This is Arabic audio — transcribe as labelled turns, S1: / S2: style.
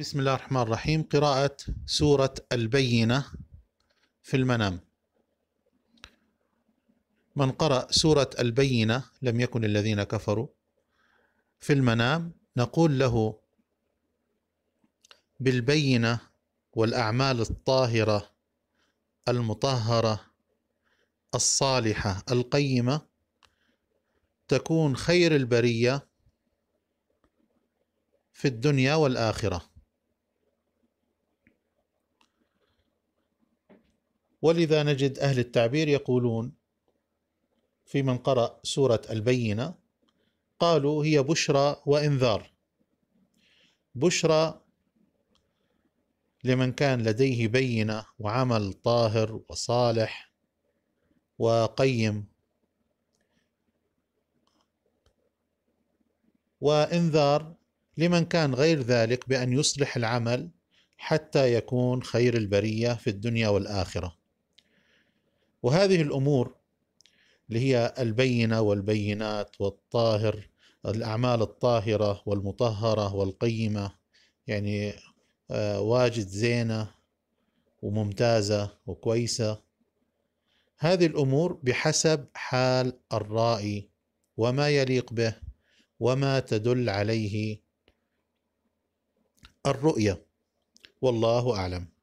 S1: بسم الله الرحمن الرحيم قراءة سورة البينة في المنام من قرأ سورة البينة لم يكن الذين كفروا في المنام نقول له بالبينة والأعمال الطاهرة المطهرة الصالحة القيمة تكون خير البرية في الدنيا والآخرة ولذا نجد أهل التعبير يقولون في من قرأ سورة البينة قالوا هي بشرى وإنذار بشرى لمن كان لديه بينة وعمل طاهر وصالح وقيم وإنذار لمن كان غير ذلك بأن يصلح العمل حتى يكون خير البرية في الدنيا والآخرة وهذه الامور اللي هي البينه والبينات والطاهر الاعمال الطاهره والمطهره والقيمه يعني آه، واجد زينه وممتازه وكويسه هذه الامور بحسب حال الرائي وما يليق به وما تدل عليه الرؤيه والله اعلم